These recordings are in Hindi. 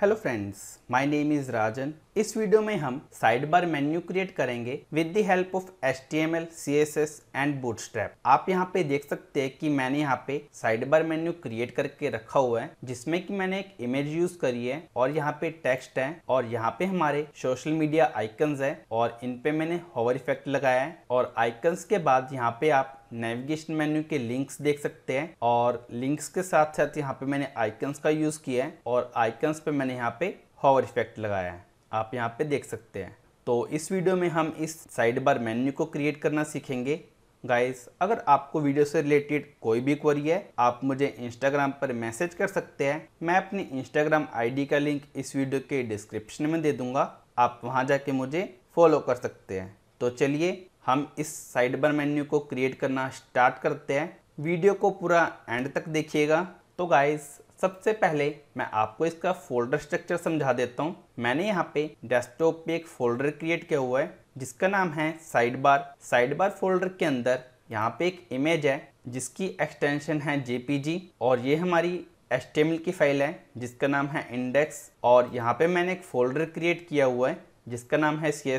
hello friends my name is Rajan इस वीडियो में हम साइड बार मेन्यू क्रिएट करेंगे with the help of H T M L C S S and bootstrap आप यहाँ पे देख सकते हैं कि मैंने यहाँ पे साइड बार मेन्यू क्रिएट करके रखा हुआ है जिसमें कि मैंने एक इमेज यूज करी है और यहाँ पे टेक्स्ट है और यहाँ पे हमारे सोशल मीडिया आइकन्स है और इनपे मैंने होवर इफेक्ट लगाया है और आइकन्स के बाद यहाँ पे आप नेविगेशन मेन्यू के लिंक्स देख सकते हैं और लिंक्स के साथ साथ यहाँ पे मैंने आइकन्स का यूज़ किया है और आइकन्स पे मैंने यहाँ पे हॉवर इफेक्ट लगाया है आप यहाँ पे देख सकते हैं तो इस वीडियो में हम इस साइड बार मेन्यू को क्रिएट करना सीखेंगे गाइस अगर आपको वीडियो से रिलेटेड कोई भी क्वेरी है आप मुझे इंस्टाग्राम पर मैसेज कर सकते हैं मैं अपनी इंस्टाग्राम आईडी का लिंक इस वीडियो के डिस्क्रिप्शन में दे दूंगा आप वहां जाके मुझे फॉलो कर सकते हैं तो चलिए हम इस बार मेन्यू को क्रिएट करना स्टार्ट करते हैं वीडियो को पूरा एंड तक देखिएगा तो गाइस सबसे पहले मैं आपको इसका फोल्डर स्ट्रक्चर समझा देता हूँ मैंने यहाँ पे डेस्कटॉप पे एक फोल्डर क्रिएट किया हुआ है जिसका नाम है side bar side bar folder के अंदर यहाँ पे एक इमेज है जिसकी एक्सटेंशन है जेपीजी और ये हमारी एच की फाइल है जिसका नाम है इंडेक्स और यहाँ पे मैंने एक फोल्डर क्रिएट किया हुआ है जिसका नाम है सी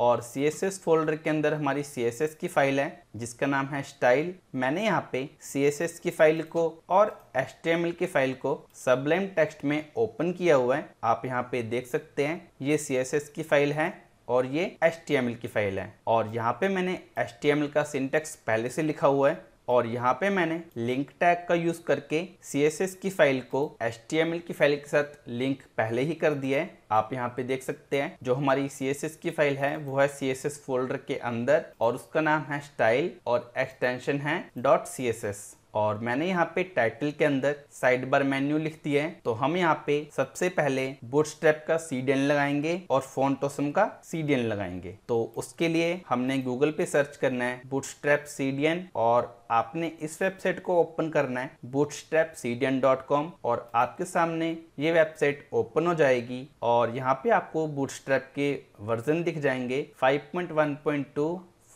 और सी फोल्डर के अंदर हमारी सी की फाइल है जिसका नाम है स्टाइल मैंने यहाँ पे सी की फाइल को और एल की फाइल को सबलेम टेक्स्ट में ओपन किया हुआ है आप यहाँ पे देख सकते हैं ये सी की फाइल है और ये एल की फाइल है और यहाँ पे मैंने एल का सिंटेक्स पहले से लिखा हुआ है और यहाँ पे मैंने लिंक टैग का यूज करके CSS की फाइल को HTML की फाइल के साथ लिंक पहले ही कर दिया है आप यहाँ पे देख सकते हैं जो हमारी CSS की फाइल है वो है CSS फोल्डर के अंदर और उसका नाम है स्टाइल और एक्सटेंशन है डॉट सी और मैंने यहाँ पे टाइटल के अंदर साइड बार मेन्यू लिख दिया है तो हम यहाँ पे सबसे पहले बुट का सी लगाएंगे और फोन टोसम का सी लगाएंगे तो उसके लिए हमने गूगल पे सर्च करना है बुट स्ट्रैप और आपने इस वेबसाइट को ओपन करना है bootstrapcdn.com और आपके सामने ये वेबसाइट ओपन हो जाएगी और यहाँ पे आपको बुट के वर्जन दिख जाएंगे फाइव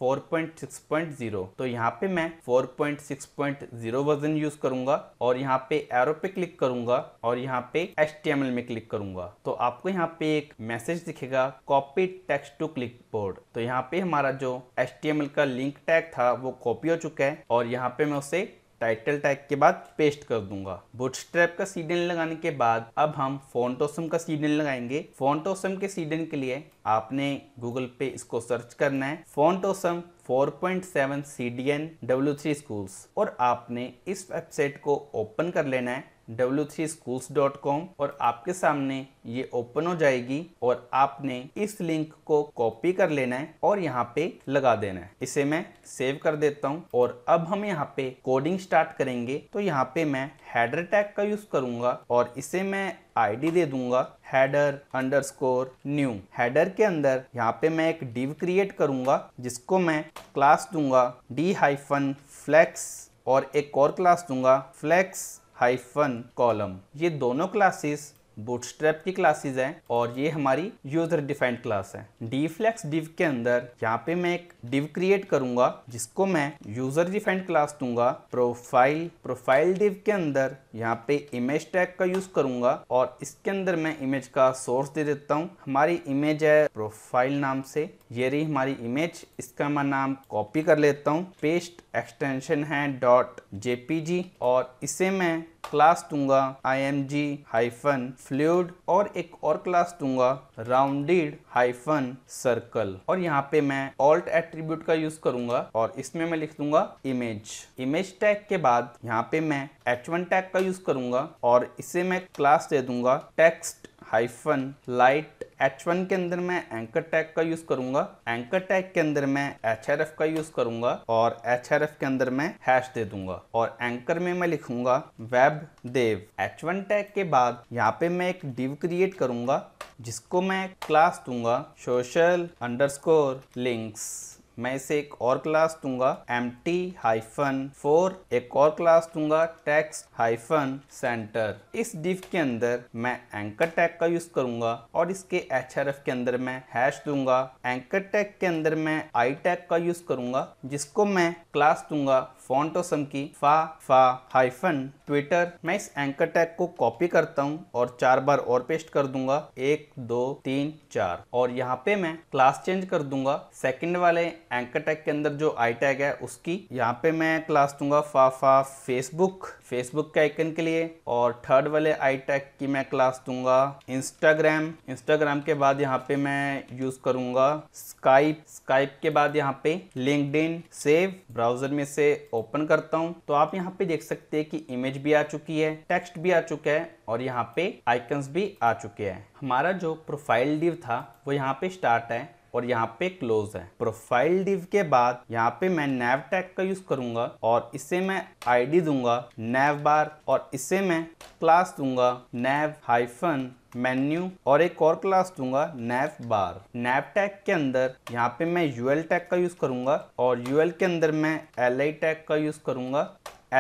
4.6.0 तो यहाँ पे मैं 4.6.0 वर्जन यूज करूंगा और यहाँ पे एरो पे क्लिक करूंगा और यहाँ पे HTML में क्लिक करूंगा तो आपको यहाँ पे एक मैसेज दिखेगा copy text to clipboard तो यहाँ पे हमारा जो HTML का लिंक टैग था वो कॉपी हो चुका है और यहाँ पे मैं उसे टाइटल टैग के बाद पेस्ट कर दूंगा बूटस्ट्रैप का सीडन लगाने के बाद अब हम फोनटोसम का सीडन लगाएंगे फोनटोसम के सीडन के लिए आपने गूगल पे इसको सर्च करना है फोनटोसम 4.7 CDN W3 Schools और आपने इस वेबसाइट को ओपन कर लेना है w3schools.com और आपके सामने ये ओपन हो जाएगी और आपने इस लिंक को कॉपी कर लेना है और यहाँ पे लगा देना है इसे मैं सेव कर देता हूँ और अब हम यहाँ पे कोडिंग स्टार्ट करेंगे तो यहाँ पे मैं हेडर टैग का यूज करूंगा और इसे मैं आईडी दे दूंगा header underscore new header के अंदर यहाँ पे मैं एक डिव क्रिएट करूंगा जिसको मैं क्लास दूंगा डी हाइफन फ्लैक्स और एक और क्लास दूंगा फ्लैक्स हाइफन कॉलम ये दोनों क्लासेस बुटस्ट्रैप की क्लासेस हैं और ये हमारी यूजर डिफाइंड क्लास है डी फ्लेक्स डिव के अंदर यहाँ पे मैं एक डिव क्रिएट करूंगा जिसको मैं यूजर डिफाइंड क्लास दूंगा प्रोफाइल प्रोफाइल डिव के अंदर यहाँ पे इमेज टैग का यूज करूंगा और इसके अंदर मैं इमेज का सोर्स दे देता हूँ हमारी इमेज है प्रोफाइल नाम से ये रही हमारी इमेज इसका मैं नाम कॉपी कर लेता हूँ पेस्ट एक्सटेंशन है डॉट जे और इसे मैं क्लास दूंगा I M G hyphen fluid और एक और क्लास दूंगा राउंडेड हाइफन सर्कल और यहाँ पे मैं ऑल्ट एट्रीब्यूट का यूज करूंगा और इसमें मैं लिख दूंगा इमेज इमेज टैग के बाद यहाँ पे मैं वन टैग का यूज करूंगा और इसे मैं क्लास दे दूंगा टेक्स्ट हाइफन लाइट वन के अंदर मैं एंकर टैग का यूज करूंगा एंकर टैग के अंदर मैं एफ का यूज करूंगा और एफ के अंदर मैं हैश दे दूंगा और एंकर में मैं लिखूंगा web dev H one tag के बाद यहाँ पे मैं एक डिव क्रिएट करूंगा जिसको मैं क्लास दूंगा सोशल अंडरस्कोर लिंक्स मैं इसे एक और क्लास दूंगा एम टी हाइफन फोर एक और क्लास दूंगा टैक्स हाइफन सेंटर इस डिव के अंदर मैं एंकर टैग का यूज करूंगा और इसके एच आर एफ के अंदर मैं हैश दूंगा एंकर टैग के अंदर मैं आई टैग का यूज करूंगा जिसको मैं क्लास दूंगा फॉन्टोसम की फा फा हाइफन ट्विटर मैं इस एंकर टैग को कॉपी करता हूँ और चार बार और पेस्ट कर दूंगा एक दो तीन चार और यहाँ पे मैं क्लास चेंज कर दूंगा सेकंड वाले एंकर टैग के अंदर जो आई टैग है उसकी यहाँ पे मैं क्लास दूंगा फा फा फेसबुक फेसबुक के आइकन के लिए और थर्ड वाले आई टैग की मैं क्लास दूंगा इंस्टाग्राम इंस्टाग्राम के बाद यहाँ पे मैं यूज करूंगा स्काइप स्काइप के बाद यहाँ पे लिंकड सेव ब्राउजर में से ओपन करता हूँ तो आप यहाँ पे देख सकते हैं कि इमेज भी आ चुकी है टेक्स्ट भी आ चुका है और यहाँ पे आइकन्स भी आ चुके हैं हमारा जो प्रोफाइल डिव था वो यहाँ पे स्टार्ट है और यहाँ पे क्लोज है प्रोफाइल डिव के बाद यहाँ पे मैं नैव टैग का यूज करूंगा और इसे मैं आईडी दूंगा नैव बार और इसे मैं क्लास दूंगा नैव हाइफन मेन्यू और एक और क्लास दूंगा नैप बार नैप टैग के अंदर यहाँ पे मैं यूएल टैग का यूज करूंगा और यूएल के अंदर मैं एल आई टैग का यूज करूंगा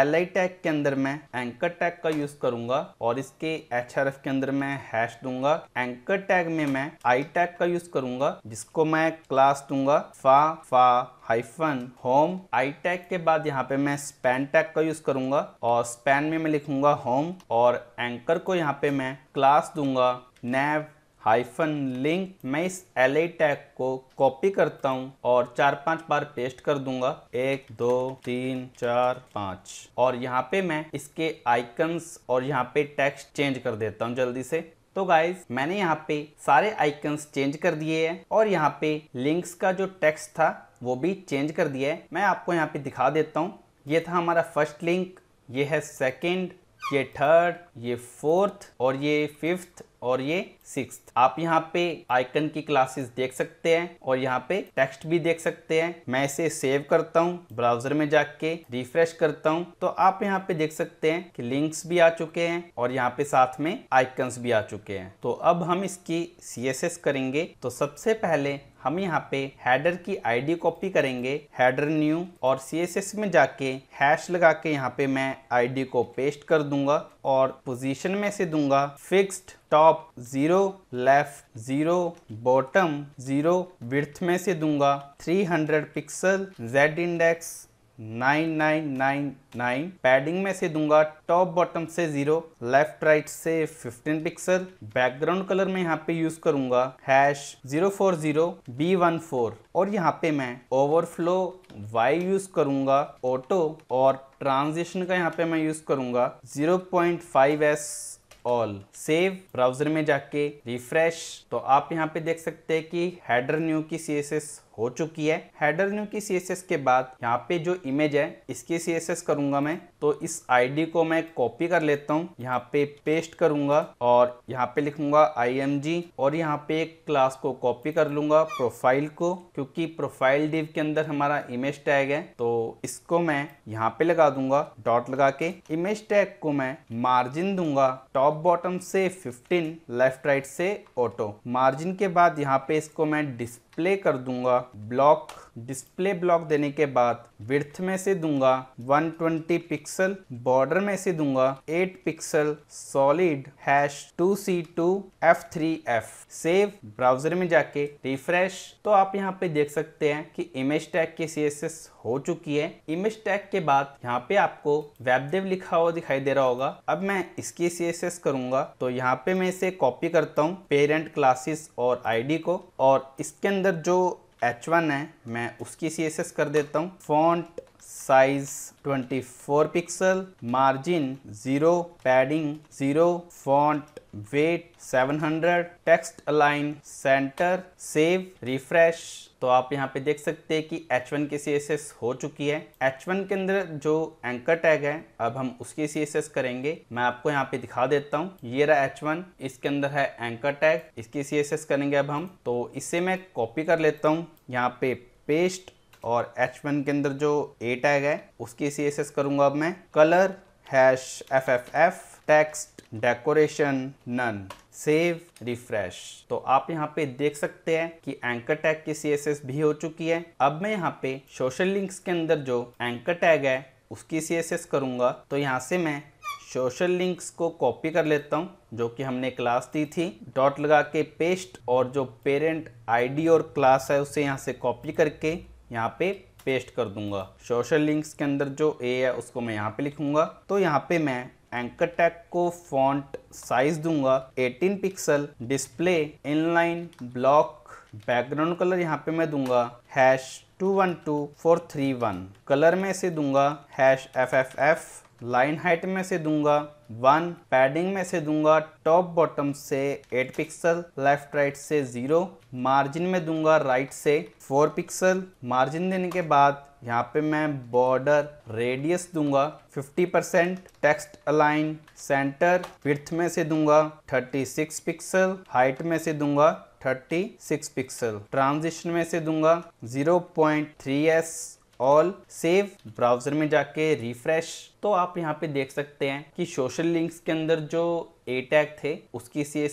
एल आई टैग के अंदर मैं एंकर टैग का यूज करूंगा और इसके एच आर एफ के अंदर मैं हैश दूंगा एंकर टैग में मैं आई टैग का यूज करूंगा जिसको मैं क्लास दूंगा फा फा हाइफन होम आई टैग के बाद यहाँ पे मैं स्पैन टैग का यूज करूंगा और स्पैन में मैं लिखूंगा होम और एंकर को यहाँ पे मैं क्लास दूंगा नैव हाइफन लिंक मैं इस एल टैग को कॉपी करता हूँ और चार पांच बार पेस्ट कर दूंगा एक दो तीन चार पांच और यहाँ पे मैं इसके आइकन्स और यहाँ पे टेक्स्ट चेंज कर देता हूँ जल्दी से तो गाइज मैंने यहाँ पे सारे आइकन्स चेंज कर दिए हैं और यहाँ पे लिंक्स का जो टेक्स्ट था वो भी चेंज कर दिया है मैं आपको यहाँ पे दिखा देता हूँ ये था हमारा फर्स्ट लिंक ये है सेकेंड ये थर्ड ये फोर्थ और ये फिफ्थ और ये सिक्स आप यहाँ पे आइकन की क्लासेस देख सकते हैं और यहाँ पे टेक्स्ट भी देख सकते हैं मैं इसे सेव करता हूँ ब्राउजर में जाके रिफ्रेश करता हूँ तो आप यहाँ पे देख सकते हैं कि लिंक्स भी आ चुके हैं और यहाँ पे साथ में आइकन्स भी आ चुके हैं तो अब हम इसकी सी करेंगे तो सबसे पहले हम यहाँ पे हैडर की आईडी कॉपी करेंगे हैडर न्यू और सीएसएस में जाके हैश लगा के यहाँ पे मैं आईडी को पेस्ट कर दूंगा और पोजीशन में से दूंगा fixed top zero left zero bottom zero width में से दूंगा 300 पिक्सल जेड इंडेक्स 9999 पैडिंग में से दूंगा टॉप बॉटम से जीरो लेफ्ट राइट से 15 पिक्सल बैकग्राउंड कलर में यहाँ पे यूज करूंगा hash zero four zero B one four और यहाँ पे मैं ओवरफ्लो वाई यूज करूंगा ऑटो और ट्रांजिशन का यहाँ पे मैं यूज करूंगा 0.5s ऑल सेव ब्राउजर में जाके रिफ्रेश तो आप यहाँ पे देख सकते हैं कि हेडर न्यू की सी हो चुकी है हेडर न्यू की सी के बाद यहाँ पे जो इमेज है इसकी सी करूंगा मैं तो इस आईडी को मैं कॉपी कर लेता हूँ यहाँ पे पेस्ट करूंगा और यहाँ पे लिखूंगा आई और यहाँ पे एक क्लास को कॉपी कर लूंगा प्रोफाइल को क्योंकि प्रोफाइल डिव के अंदर हमारा इमेज टैग है तो इसको मैं यहाँ पे लगा दूंगा डॉट लगा के इमेज टैग को मैं मार्जिन दूंगा टॉप बॉटम से फिफ्टीन लेफ्ट राइट से ऑटो मार्जिन के बाद यहाँ पे इसको मैं डिस्प्ले प्ले कर दूंगा ब्लॉक डिस्प्ले ब्लॉक देने के बाद विर्थ में से दूंगा 120 पिक्सल बॉर्डर में से दूंगा 8 pixel solid hash 2C2F3F save browser में जाके रिफ्रेश तो आप यहाँ पे देख सकते हैं कि इमेज टैग की CSS हो चुकी है इमेज टैग के बाद यहाँ पे आपको वेबदेव लिखा हुआ दिखाई दे रहा होगा अब मैं इसकी एस करूंगा तो यहाँ पे मैं इसे कॉपी करता हूँ पेरेंट क्लासेस और आईडी को और इसके अंदर जो एच वन है मैं उसकी सी एस एस कर देता हूँ font size 24 pixel margin zero padding zero font weight 700 text align centre save refresh तो आप यहाँ पे देख सकते हैं कि H1 की सी हो चुकी है H1 के अंदर जो एंकर टैग है अब हम उसकी सी करेंगे मैं आपको यहाँ पे दिखा देता हूँ ये रहा H1 इसके अंदर है एंकर टैग इसकी सी करेंगे अब हम तो इसे मैं कॉपी कर लेता हूँ यहाँ पे पेस्ट और H1 के अंदर जो ए टैग है उसकी सी एस एस करूंगा अब मैं colour hash F F F text decoration none save refresh तो आप यहाँ पे देख सकते हैं कि एंकर टैग की सीएसएस भी हो चुकी है अब मैं यहाँ पे सोशल लिंक्स के अंदर जो एंकर टैग है उसकी एस करूंगा तो यहाँ से मैं सोशल लिंक्स को कॉपी कर लेता हूँ जो कि हमने क्लास दी थी डॉट लगा के पेस्ट और जो पेरेंट आईडी और क्लास है उसे यहाँ से कॉपी करके यहाँ पे पेस्ट कर दूंगा सोशल लिंक्स के अंदर जो ए है उसको मैं यहाँ पे लिखूंगा तो यहाँ पे मैं एंकर टैग को फॉन्ट साइज दूंगा 18 pixel display inline block background colour यहाँ पे मैं दूंगा hash two one two four three one colour में इसे दूंगा hash F F F line height में से दूंगा वन पैडिंग में से दूंगा टॉप बॉटम से एट पिक्सल लेफ्ट राइट से ज़ीरो मार्जिन में दूंगा राइट से फोर पिक्सल मार्जिन देने के बाद यहाँ पे मैं बॉर्डर रेडियस दूंगा 50 percent text align centre width में से दूंगा 36 पिक्सल हाइट में से दूंगा 36 पिक्सल ट्रांजिशन में से दूंगा 0.3s ऑल सेव ब्राउजर में जाके रिफ्रेश तो आप यहाँ पे देख सकते हैं कि सोशल लिंक्स के अंदर जो ए टैग थे उसकी सी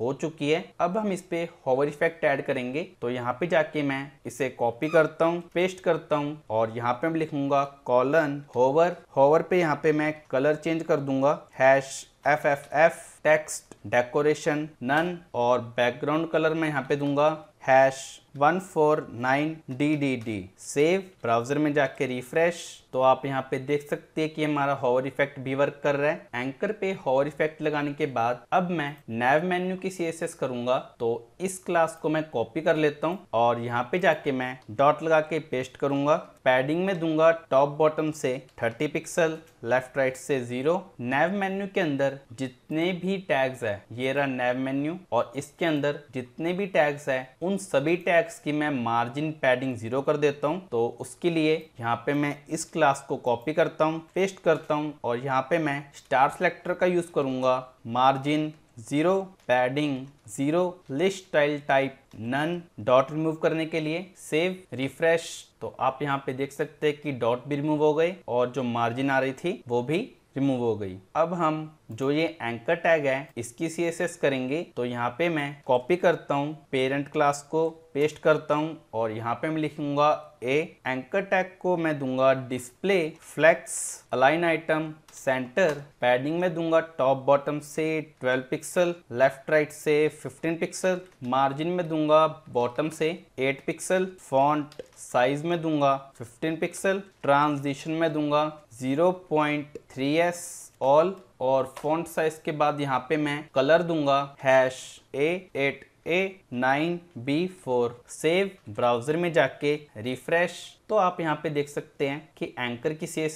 हो चुकी है अब हम इस पे होवर इफेक्ट ऐड करेंगे तो यहाँ पे जाके मैं इसे कॉपी करता हूँ पेस्ट करता हूँ और यहाँ पे मैं लिखूंगा कॉलन होवर होवर पे यहाँ पे मैं कलर चेंज कर दूंगा hash F F F text decoration none और बैकग्राउंड कलर मैं यहाँ पे दूंगा हैश 149DDD सेव ब्राउजर में जाके रिफ्रेश तो आप यहाँ पे देख सकते हैं कि हमारा हॉवर इफेक्ट भी वर्क कर रहा है एंकर पे हॉवर इफेक्ट लगाने के बाद अब मैं नैव मेन्यू की सीएसएस करूंगा तो इस क्लास को मैं कॉपी कर लेता हूँ और यहाँ पे जाके मैं डॉट लगा के पेस्ट करूंगा पैडिंग में दूंगा टॉप बॉटम से 30 पिक्सल लेफ्ट राइट से जीरो नैव मेन्यू के अंदर जितने भी टैग्स है ये रहा नैव मेन्यू और इसके अंदर जितने भी टैग्स है उन सभी टैग एक्स की मैं मार्जिन पैडिंग जीरो कर देता हूँ तो उसके लिए यहाँ पे मैं इस क्लास को कॉपी करता हूँ पेस्ट करता हूँ और यहाँ पे मैं स्टार सेलेक्टर का यूज़ करूंगा margin zero padding zero list style type none dot remove करने के लिए सेव रिफ्रेश तो आप यहाँ पे देख सकते हैं कि डॉट भी रिमूव हो गए और जो मार्जिन आ रही थी वो भी रिमूव हो गई अब हम जो ये एंकर टैग है इसकी सी एस एस करेंगे तो यहाँ पे मैं कॉपी करता हूँ पेरेंट क्लास को पेस्ट करता हूँ और यहाँ पे मैं लिखूंगा ए एंकर टैग को मैं दूंगा display flex align item centre padding में दूंगा टॉप बॉटम से 12 पिक्सल लेफ्ट राइट से 15 पिक्सल मार्जिन में दूंगा बॉटम से 8 पिक्सल फॉन्ट साइज में दूंगा 15 पिक्सल ट्रांजिशन में दूंगा 0.3s ऑल और फॉन्ट साइज के बाद यहाँ पे मैं कलर दूंगा hash A eight A nine B four save browser में जाके रिफ्रेश तो आप यहाँ पे देख सकते हैं कि एंकर की सी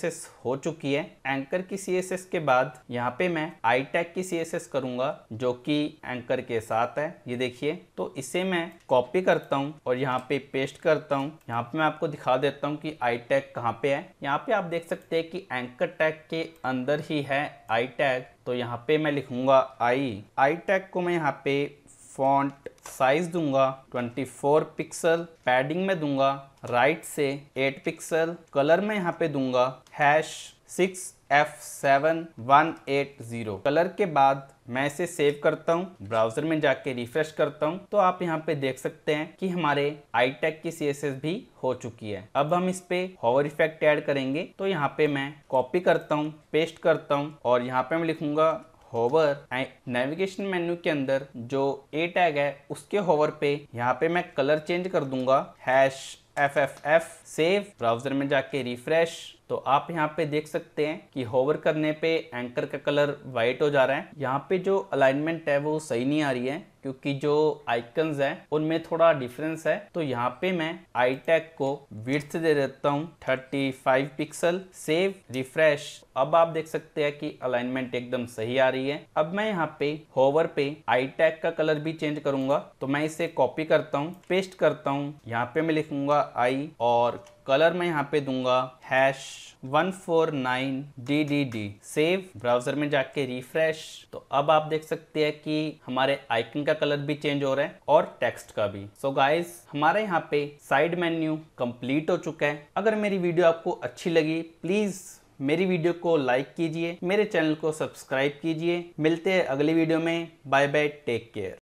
हो चुकी है एंकर की सी के बाद यहाँ पे मैं आई टैग की सी करूंगा जो कि एंकर के साथ है ये देखिए तो इसे मैं कॉपी करता हूँ और यहाँ पे पेस्ट करता हूँ यहाँ पे मैं आपको दिखा देता हूँ कि आई टैग कहाँ पे है यहाँ पे आप देख सकते हैं कि एंकर टैग के अंदर ही है आई टैग तो यहाँ पे मैं लिखूंगा आई आई टैग को मैं यहाँ पे फॉन्ट साइज दूंगा 24 पिक्सल पैडिंग में दूंगा राइट से 8 पिक्सल कलर में यहाँ पे दूंगा hash six F seven one eight zero colour के बाद मैं इसे सेव करता हूँ ब्राउजर में जाके रिफ्रेश करता हूँ तो आप यहाँ पे देख सकते हैं कि हमारे आई टेक e की सी भी हो चुकी है अब हम इस पे हॉवर इफेक्ट ऐड करेंगे तो यहाँ पे मैं कॉपी करता हूँ पेस्ट करता हूँ और यहाँ पे मैं लिखूंगा होवर नेविगेशन मेन्यू के अंदर जो ए टैग है उसके होवर पे यहाँ पे मैं कलर चेंज कर दूंगा hash F F F save browser में जाके रिफ्रेश तो आप यहाँ पे देख सकते हैं कि होवर करने पे एंकर का कलर व्हाइट हो जा रहा है यहाँ पे जो अलाइनमेंट है वो सही नहीं आ रही है क्योंकि जो आइकन्स हैं उनमें थोड़ा डिफरेंस है तो यहाँ पे मैं आई टैग को विर्थ दे देता हूँ 35 पिक्सल सेव रिफ्रेश अब आप देख सकते हैं कि अलाइनमेंट एकदम सही आ रही है अब मैं यहाँ पे होवर पे आई टैग का कलर भी चेंज करूंगा तो मैं इसे कॉपी करता हूँ पेस्ट करता हूँ यहाँ पे मैं लिखूंगा आई और कलर मैं यहाँ पे दूंगा hash one four nine D D D save browser में जाके रिफ्रेश तो अब आप देख सकते हैं कि हमारे आइकन का कलर भी चेंज हो रहा है और टेक्स्ट का भी सो so गाइज हमारे यहाँ पे साइड मेन्यू कंप्लीट हो चुका है अगर मेरी वीडियो आपको अच्छी लगी प्लीज मेरी वीडियो को लाइक कीजिए मेरे चैनल को सब्सक्राइब कीजिए मिलते हैं अगली वीडियो में बाय बाय टेक केयर